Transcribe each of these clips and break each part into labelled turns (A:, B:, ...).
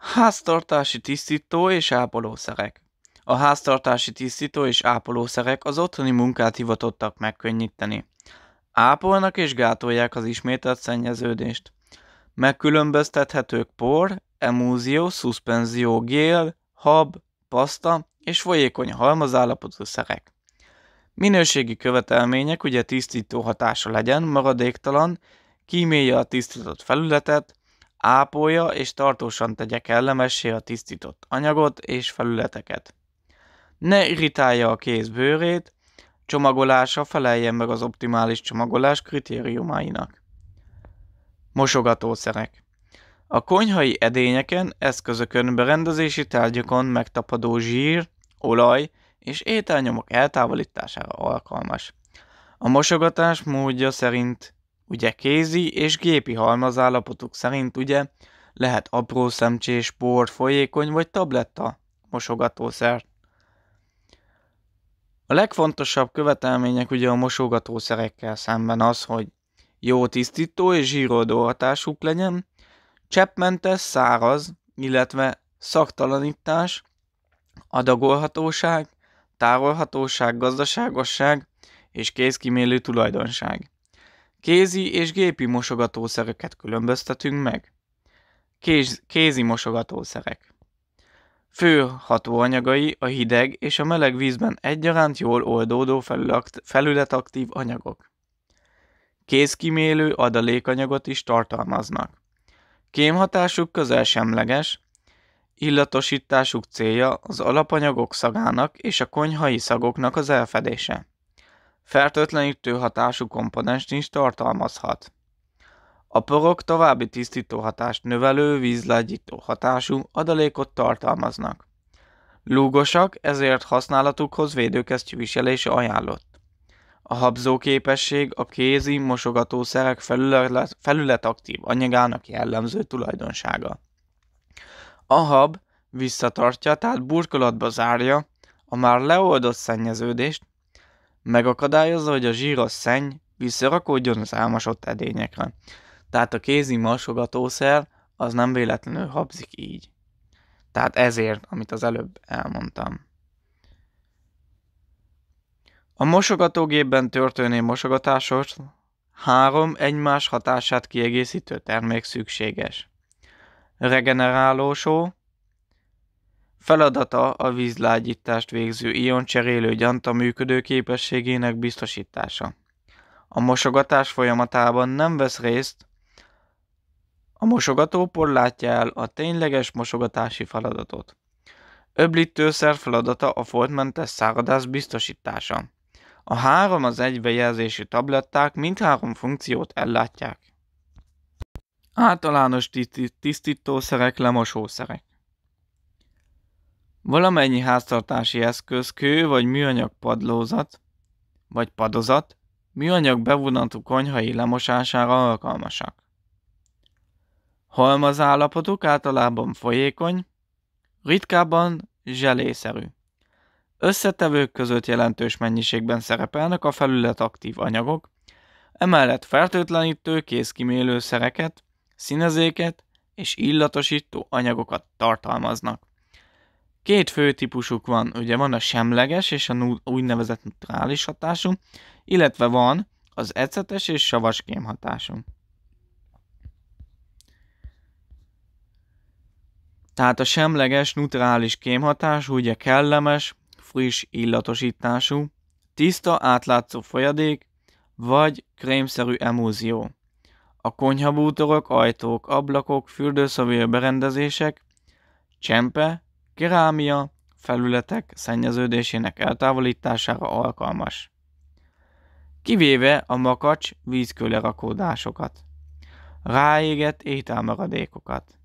A: Háztartási tisztító és ápolószerek A háztartási tisztító és ápolószerek az otthoni munkát hivatottak megkönnyíteni. Ápolnak és gátolják az ismételt szennyeződést. Megkülönböztethetők por, emúzió, szuszpenzió, gél, hab, paszta és folyékony halmazállapotú szerek. Minőségi követelmények, ugye tisztító hatása legyen, maradéktalan, kímélje a tisztított felületet, ápolja és tartósan tegye kellemessé a tisztított anyagot és felületeket. Ne irritálja a kéz bőrét, csomagolása feleljen meg az optimális csomagolás kritériumainak. Mosogatószerek A konyhai edényeken, eszközökön, berendezési tárgyakon megtapadó zsír, olaj és ételnyomok eltávolítására alkalmas. A mosogatás módja szerint Ugye kézi és gépi halmazállapotuk szerint ugye lehet apró szemcsés, por, folyékony vagy tabletta mosogatószer. A legfontosabb követelmények ugye a mosogatószerekkel szemben az, hogy jó tisztító és zsíroldó hatásuk legyen, cseppmentes, száraz, illetve szaktalanítás, adagolhatóság, tárolhatóság, gazdaságosság és kézkimélő tulajdonság. Kézi és gépi mosogatószereket különböztetünk meg. Kéz, kézi mosogatószerek. Fő hatóanyagai a hideg és a meleg vízben egyaránt jól oldódó felületaktív anyagok. Kézkimélő adalékanyagot is tartalmaznak. Kémhatásuk közel semleges, illatosításuk célja az alapanyagok szagának és a konyhai szagoknak az elfedése fertőtlenítő hatású komponens is tartalmazhat. A porok további tisztító hatást növelő, vízlágyító hatású adalékot tartalmaznak. Lúgosak, ezért használatukhoz védőkesztyű viselése ajánlott. A habzóképesség a kézi mosogatószerek felület, felületaktív anyagának jellemző tulajdonsága. A hab visszatartja, tehát burkolatba zárja a már leoldott szennyeződést, megakadályozza, hogy a zsíros szenny visszarakódjon az álmosott edényekre. Tehát a kézi masogatószer az nem véletlenül habzik így. Tehát ezért, amit az előbb elmondtam. A mosogatógépben történő mosogatáshoz három egymás hatását kiegészítő termék szükséges. Regenerálósó, Feladata a vízlágyítást végző ioncserélő gyanta működőképességének biztosítása. A mosogatás folyamatában nem vesz részt, a mosogatópor látja el a tényleges mosogatási feladatot. Öblítőszer feladata a foltmentes száradás biztosítása. A három az egybejelzésű tabletták mindhárom funkciót ellátják. Általános tisztítószerek, lemosószerek. Valamennyi háztartási eszköz kő vagy műanyag padlózat, vagy padozat, műanyag bevonatú konyhai lemosására alkalmasak. állapotuk általában folyékony, ritkábban zselészerű. Összetevők között jelentős mennyiségben szerepelnek a felület aktív anyagok, emellett fertőtlenítő kézkimélő szereket, színezéket és illatosító anyagokat tartalmaznak. Két fő típusuk van, ugye van a semleges és a úgynevezett neutrális hatású, illetve van az ecetes és savas kém hatású. Tehát a semleges, neutrális hatású ugye kellemes, friss illatosítású, tiszta, átlátszó folyadék, vagy krémszerű emúzió. A konyhabútorok, ajtók, ablakok, fürdőszobai berendezések, csempe, Kerámia felületek szennyeződésének eltávolítására alkalmas. Kivéve a makacs vízkőlerakódásokat, ráégett ételmaradékokat.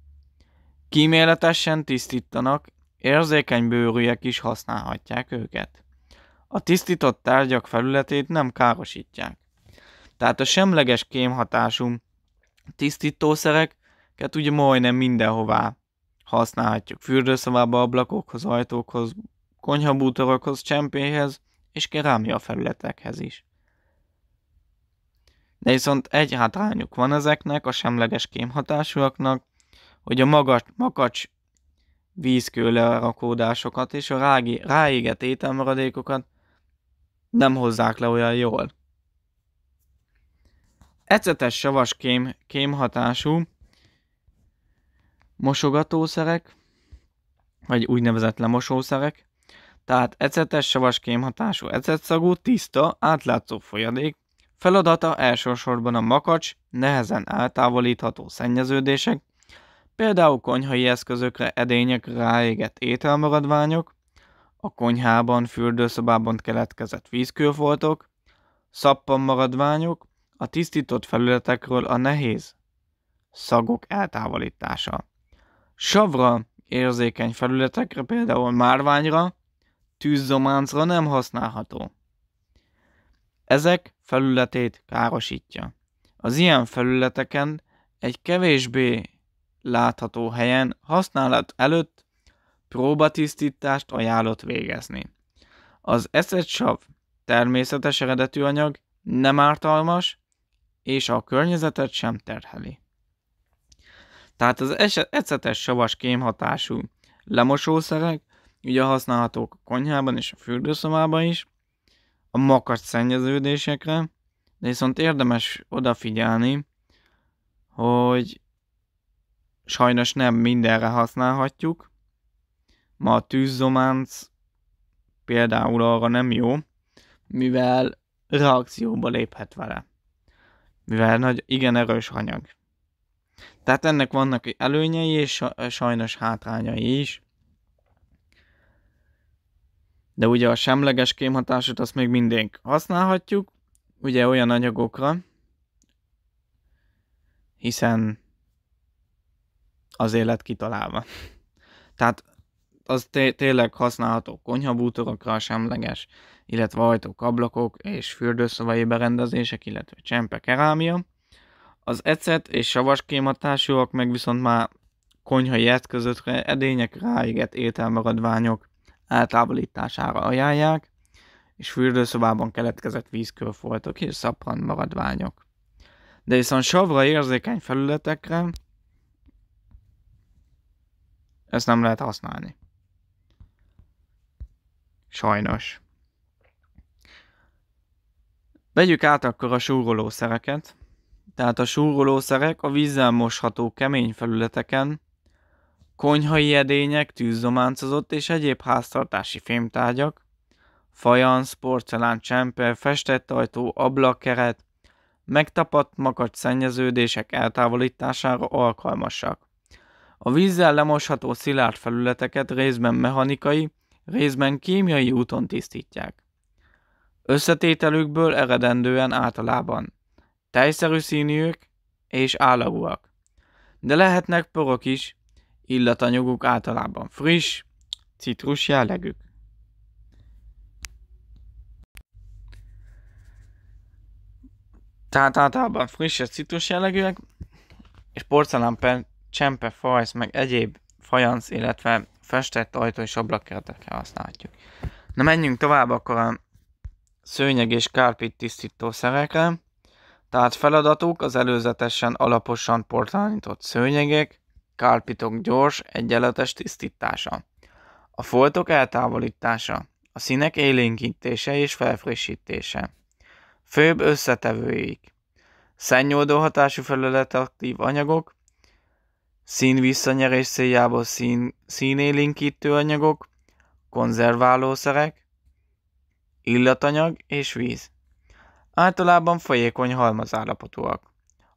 A: Kíméletesen tisztítanak, érzékeny bőrűek is használhatják őket. A tisztított tárgyak felületét nem károsítják. Tehát a semleges kémhatású tisztítószereket ugye majdnem mindenhová használhatjuk fürdőszobába ablakokhoz, ajtókhoz, konyhabútorokhoz, csempéhez és kerámia felületekhez is. De viszont egy hátrányuk van ezeknek, a semleges kémhatásúaknak, hogy a magas, makacs lerakódásokat és a rági, ráégett ételmaradékokat nem hozzák le olyan jól. Ecetes savas kém, kémhatású, mosogatószerek, vagy úgynevezett lemosószerek, tehát ecetes savas kémhatású ecetszagú, tiszta, átlátszó folyadék, feladata elsősorban a makacs, nehezen eltávolítható szennyeződések, például konyhai eszközökre, edények, ráégett ételmaradványok, a konyhában, fürdőszobában keletkezett vízkőfoltok, szappanmaradványok, a tisztított felületekről a nehéz szagok eltávolítása. Savra érzékeny felületekre, például márványra, tűzzománcra nem használható. Ezek felületét károsítja. Az ilyen felületeken egy kevésbé látható helyen használat előtt próbatisztítást ajánlott végezni. Az eszedsav természetes eredetű anyag, nem ártalmas, és a környezetet sem terheli. Tehát az ecetes savas kémhatású lemosószerek, ugye használhatók a konyhában és a fürdőszobában is, a makacs szennyeződésekre, de viszont érdemes odafigyelni, hogy sajnos nem mindenre használhatjuk. Ma a tűzzománc például arra nem jó, mivel reakcióba léphet vele. Mivel nagy, igen erős anyag. Tehát ennek vannak előnyei és sajnos hátrányai is. De ugye a semleges kémhatásot azt még mindig használhatjuk, ugye olyan anyagokra, hiszen az élet kitalálva. Tehát az té- tényleg használható konyhabútorokra semleges, illetve ajtók, ablakok és fürdőszobai berendezések, illetve csempe kerámia. Az ecet és savas kémhatásúak meg viszont már konyhai eszközökre, edények ráégett ételmaradványok eltávolítására ajánlják, és fürdőszobában keletkezett vízkörfoltok és szappan maradványok. De viszont savra érzékeny felületekre ezt nem lehet használni. Sajnos. Vegyük át akkor a súrolószereket tehát a súrolószerek a vízzel mosható kemény felületeken, konyhai edények, tűzdománcozott és egyéb háztartási fémtárgyak, fajansz, porcelán, csemper, festett ajtó, ablakkeret, megtapadt makacs szennyeződések eltávolítására alkalmasak. A vízzel lemosható szilárd felületeket részben mechanikai, részben kémiai úton tisztítják. Összetételükből eredendően általában tejszerű színűek és állagúak. De lehetnek porok is, illatanyaguk általában friss, citrus jellegük. Tehát általában friss és citrus jellegűek, és porcelán csempe, fajsz, meg egyéb fajansz, illetve festett ajtó és ablakkeretekre használhatjuk. Na menjünk tovább akkor a szőnyeg és kárpit tisztító szerekre. Tehát feladatuk az előzetesen alaposan portalanított szőnyegek, kárpitok gyors, egyenletes tisztítása, a foltok eltávolítása, a színek élénkítése és felfrissítése. Főbb összetevőik Szennyódó hatású felületaktív anyagok, szín visszanyerés céljából szín, színélénkítő anyagok, konzerválószerek, illatanyag és víz. Általában folyékony halmazállapotúak.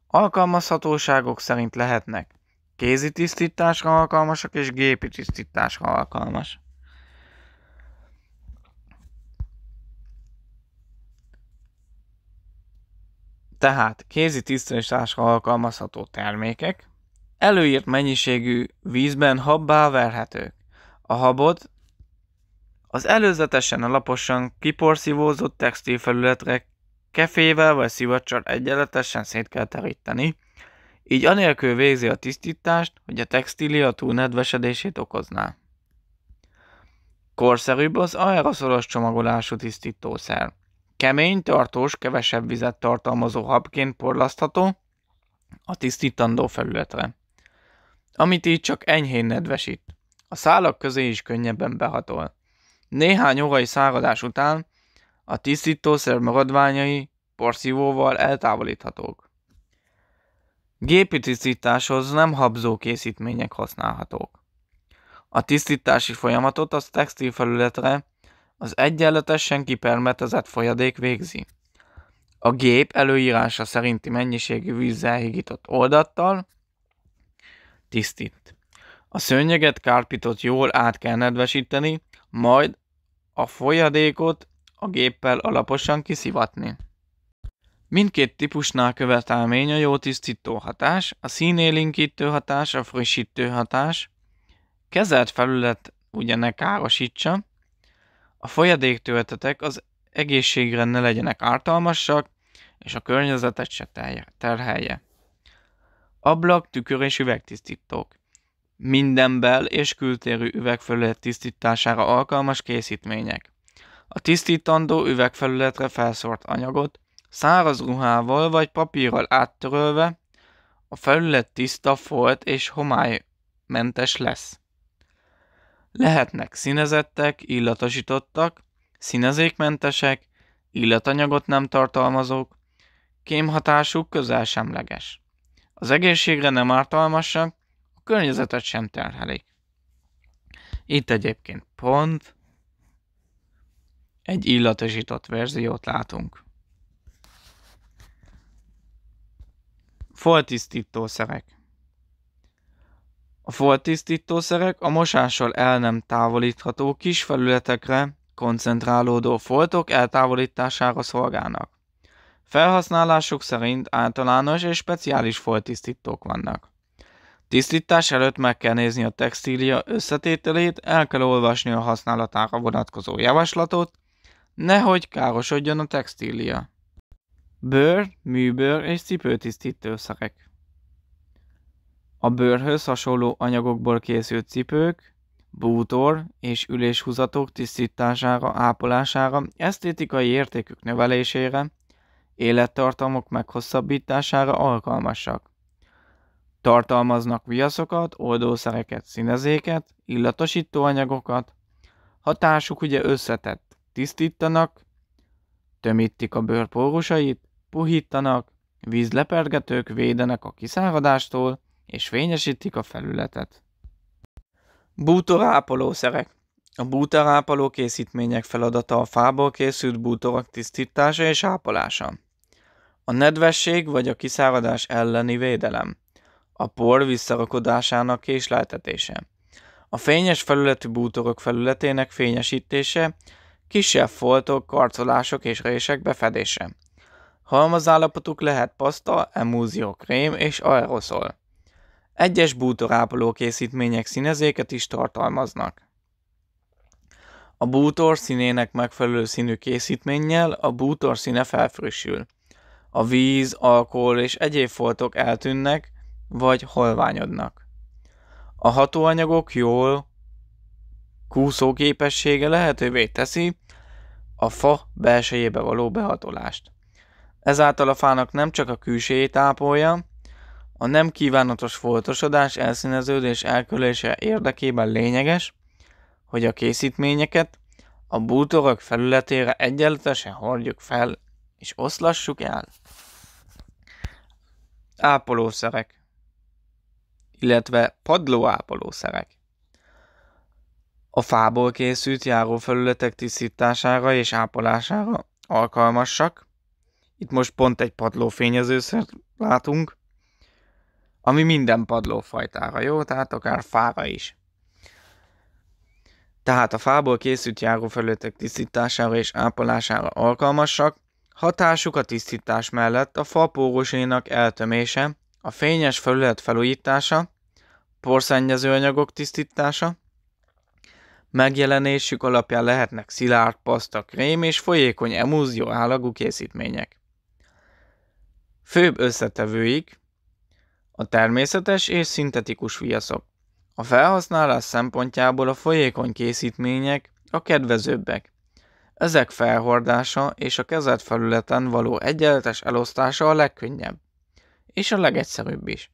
A: Alkalmazhatóságok szerint lehetnek kézi tisztításra alkalmasak és gépi tisztításra alkalmas. Tehát kézi tisztításra alkalmazható termékek, előírt mennyiségű vízben habbá verhetők. A habot az előzetesen alaposan kiporszívózott textilfelületre kefével vagy szivacsal egyenletesen szét kell teríteni, így anélkül végzi a tisztítást, hogy a textília nedvesedését okozná. Korszerűbb az aeroszolos csomagolású tisztítószer. Kemény, tartós, kevesebb vizet tartalmazó habként porlasztható a tisztítandó felületre, amit így csak enyhén nedvesít. A szálak közé is könnyebben behatol. Néhány órai száradás után a tisztítószer maradványai porszívóval eltávolíthatók. Gépi tisztításhoz nem habzó készítmények használhatók. A tisztítási folyamatot az textil felületre az egyenletesen kipermetezett folyadék végzi. A gép előírása szerinti mennyiségű vízzel higított oldattal tisztít. A szőnyeget, kárpitot jól át kell nedvesíteni, majd a folyadékot a géppel alaposan kiszivatni. Mindkét típusnál követelmény a jó tisztító hatás, a színélinkítő hatás, a frissítő hatás, kezelt felület ugye ne károsítsa, a folyadéktöltetek az egészségre ne legyenek ártalmasak, és a környezetet se terhelje. Ablak, tükör és üvegtisztítók. Minden bel- és kültérű üvegfelület tisztítására alkalmas készítmények. A tisztítandó üvegfelületre felszórt anyagot száraz ruhával vagy papírral áttörölve, a felület tiszta, folt és homálymentes lesz. Lehetnek színezettek, illatosítottak, színezékmentesek, illatanyagot nem tartalmazók, kémhatásuk közel semleges. Az egészségre nem ártalmasak, a környezetet sem terhelik. Itt egyébként pont, egy illatosított verziót látunk. Foltisztítószerek A foltisztítószerek a mosással el nem távolítható kis felületekre koncentrálódó foltok eltávolítására szolgálnak. Felhasználásuk szerint általános és speciális foltisztítók vannak. Tisztítás előtt meg kell nézni a textília összetételét, el kell olvasni a használatára vonatkozó javaslatot, nehogy károsodjon a textília. Bőr, műbőr és cipőtisztítőszerek. A bőrhöz hasonló anyagokból készült cipők, bútor és üléshúzatok tisztítására, ápolására, esztétikai értékük növelésére, élettartamok meghosszabbítására alkalmasak. Tartalmaznak viaszokat, oldószereket, színezéket, illatosítóanyagokat, hatásuk ugye összetett tisztítanak, tömítik a bőr pórusait, puhítanak, vízlepergetők védenek a kiszáradástól, és fényesítik a felületet. Bútorápolószerek A bútorápoló készítmények feladata a fából készült bútorok tisztítása és ápolása. A nedvesség vagy a kiszáradás elleni védelem. A por visszarakodásának késleltetése. A fényes felületű bútorok felületének fényesítése kisebb foltok, karcolások és rések befedése. Halmazállapotuk lehet paszta, emúzió, krém és aeroszol. Egyes bútorápoló készítmények színezéket is tartalmaznak. A bútor színének megfelelő színű készítménnyel a bútor színe felfrissül. A víz, alkohol és egyéb foltok eltűnnek, vagy halványodnak. A hatóanyagok jól, képessége lehetővé teszi a fa belsejébe való behatolást. Ezáltal a fának nem csak a külsejét ápolja, a nem kívánatos foltosodás, elszíneződés elkölése érdekében lényeges, hogy a készítményeket a bútorok felületére egyenletesen hordjuk fel és oszlassuk el. Ápolószerek, illetve padlóápolószerek a fából készült járófelületek tisztítására és ápolására alkalmasak. Itt most pont egy padlófényezőszert látunk, ami minden padlófajtára jó, tehát akár fára is. Tehát a fából készült járófelületek tisztítására és ápolására alkalmasak, hatásuk a tisztítás mellett a fa pórusainak eltömése, a fényes felület felújítása, porszennyező anyagok tisztítása, Megjelenésük alapján lehetnek szilárd, paszta, krém és folyékony emúzió állagú készítmények. Főbb összetevőik a természetes és szintetikus viaszok. A felhasználás szempontjából a folyékony készítmények a kedvezőbbek. Ezek felhordása és a kezelt felületen való egyenletes elosztása a legkönnyebb, és a legegyszerűbb is.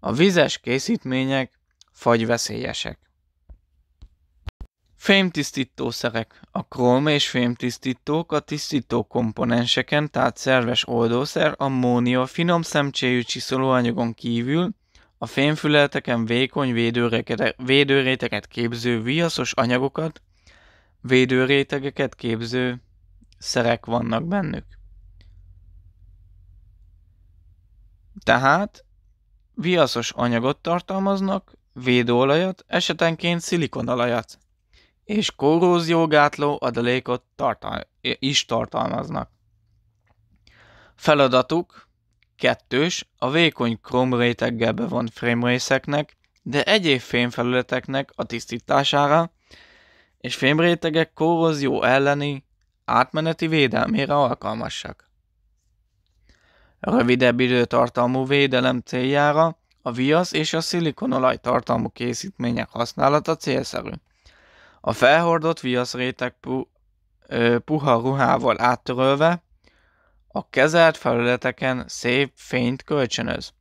A: A vizes készítmények fagyveszélyesek. Fémtisztítószerek. A króm és fémtisztítók a tisztító komponenseken, tehát szerves oldószer, ammónia finom szemcséjű csiszolóanyagon kívül a fémfületeken vékony védőréteket képző viaszos anyagokat, védőrétegeket képző szerek vannak bennük. Tehát viaszos anyagot tartalmaznak, védőolajat, esetenként szilikonalajat és korróziógátló adalékot tartal- is tartalmaznak. Feladatuk kettős, a vékony krom réteggel bevont frémrészeknek, de egyéb fémfelületeknek a tisztítására és fémrétegek korrózió elleni átmeneti védelmére alkalmasak. Rövidebb időtartalmú védelem céljára a viasz és a szilikonolaj tartalmú készítmények használata célszerű. A felhordott viaszréteg pu- ö, puha ruhával áttörölve a kezelt felületeken szép fényt kölcsönöz.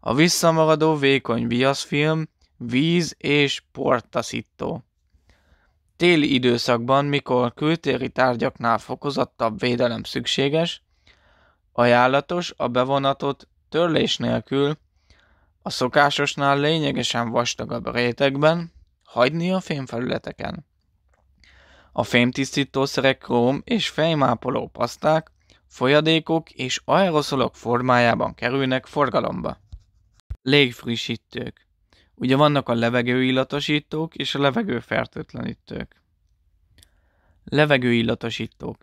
A: A visszamaradó vékony viaszfilm víz és portaszító. Téli időszakban, mikor kültéri tárgyaknál fokozottabb védelem szükséges, ajánlatos a bevonatot törlés nélkül a szokásosnál lényegesen vastagabb rétegben, hagyni a fémfelületeken. A fémtisztítószerek króm és fejmápoló paszták, folyadékok és aeroszolok formájában kerülnek forgalomba. Légfrissítők. Ugye vannak a levegőillatosítók és a levegőfertőtlenítők. Levegőillatosítók.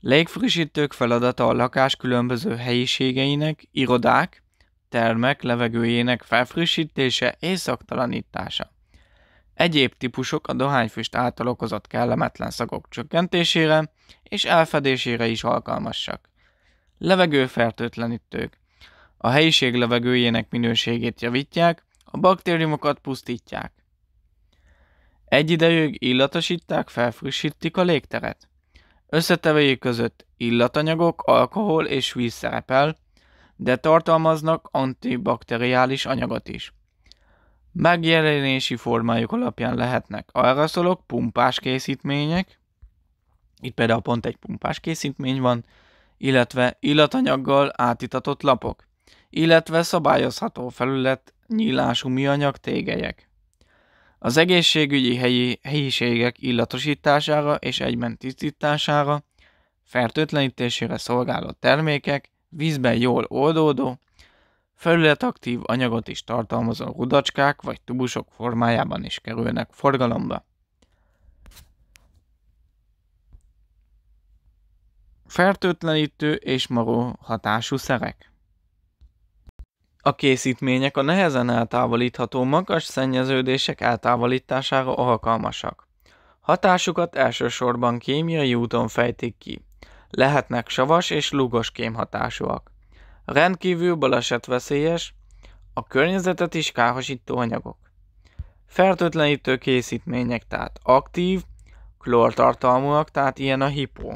A: Légfrissítők feladata a lakás különböző helyiségeinek, irodák, termek levegőjének felfrissítése és szaktalanítása. Egyéb típusok a dohányfüst által okozott kellemetlen szagok csökkentésére és elfedésére is alkalmasak. Levegőfertőtlenítők. A helyiség levegőjének minőségét javítják, a baktériumokat pusztítják. Egyidejűleg illatosítják, felfrissítik a légteret. Összetevői között illatanyagok, alkohol és víz szerepel, de tartalmaznak antibakteriális anyagot is. Megjelenési formájuk alapján lehetnek aeroszolok, pumpás készítmények, itt például pont egy pumpás készítmény van, illetve illatanyaggal átitatott lapok, illetve szabályozható felület nyílású műanyag tégelyek. Az egészségügyi helyi, helyiségek illatosítására és egyben tisztítására, fertőtlenítésére szolgáló termékek, vízben jól oldódó, felületaktív anyagot is tartalmazó rudacskák vagy tubusok formájában is kerülnek forgalomba. Fertőtlenítő és maró hatású szerek a készítmények a nehezen eltávolítható magas szennyeződések eltávolítására alkalmasak. Hatásukat elsősorban kémiai úton fejtik ki. Lehetnek savas és lúgos kémhatásúak. Rendkívül veszélyes, a környezetet is kárhasító anyagok. Fertőtlenítő készítmények, tehát aktív, klórtartalmúak, tehát ilyen a hipó.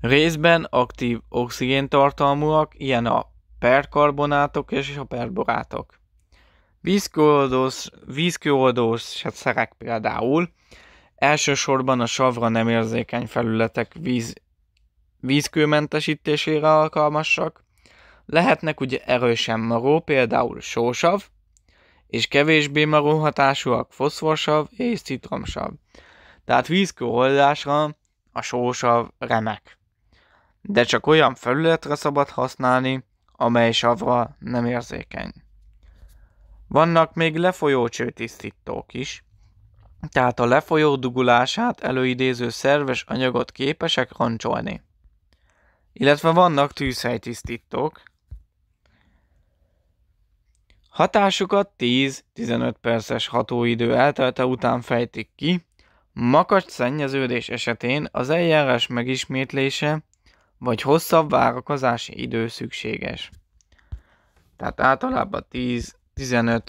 A: Részben aktív oxigéntartalmúak, ilyen a perkarbonátok és a perborátok. Vízkőoldós, vízkőoldós szerek például elsősorban a savra nem érzékeny felületek víz vízkőmentesítésére alkalmasak, lehetnek ugye erősen maró, például sósav, és kevésbé maró hatásúak foszforsav és citromsav. Tehát vízkőoldásra a sósav remek. De csak olyan felületre szabad használni, amely savra nem érzékeny. Vannak még lefolyó csőtisztítók is, tehát a lefolyó dugulását előidéző szerves anyagot képesek roncsolni illetve vannak tűzhelytisztítók. Hatásukat 10-15 perces hatóidő eltelte után fejtik ki, makacs szennyeződés esetén az eljárás megismétlése vagy hosszabb várakozási idő szükséges. Tehát általában 10-15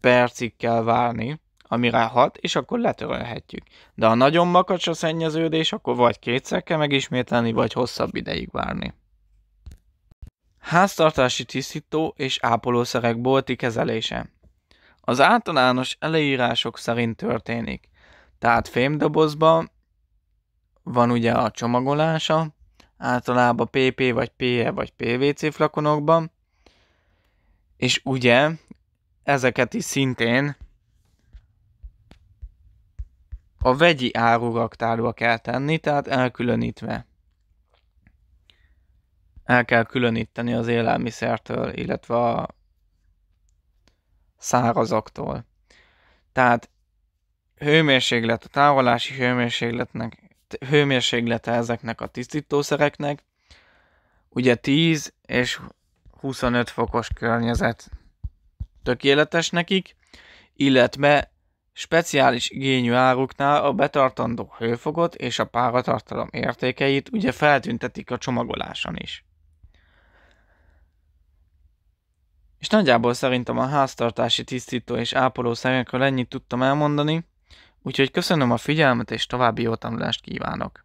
A: percig kell várni, ami hat, és akkor letörölhetjük. De ha nagyon makacs a szennyeződés, akkor vagy kétszer kell megismételni, vagy hosszabb ideig várni. Háztartási tisztító és ápolószerek bolti kezelése. Az általános leírások szerint történik. Tehát fémdobozban van ugye a csomagolása, általában PP vagy PE vagy PVC flakonokban, és ugye ezeket is szintén a vegyi áruraktárba kell tenni, tehát elkülönítve. El kell különíteni az élelmiszertől, illetve a szárazaktól. Tehát hőmérséklet, a tárolási hőmérsékletnek, hőmérséklete ezeknek a tisztítószereknek, ugye 10 és 25 fokos környezet tökéletes nekik, illetve Speciális igényű áruknál a betartandó hőfogot és a páratartalom értékeit ugye feltüntetik a csomagoláson is. És nagyjából szerintem a háztartási tisztító és ápoló szemekről ennyit tudtam elmondani, úgyhogy köszönöm a figyelmet és további jó tanulást kívánok!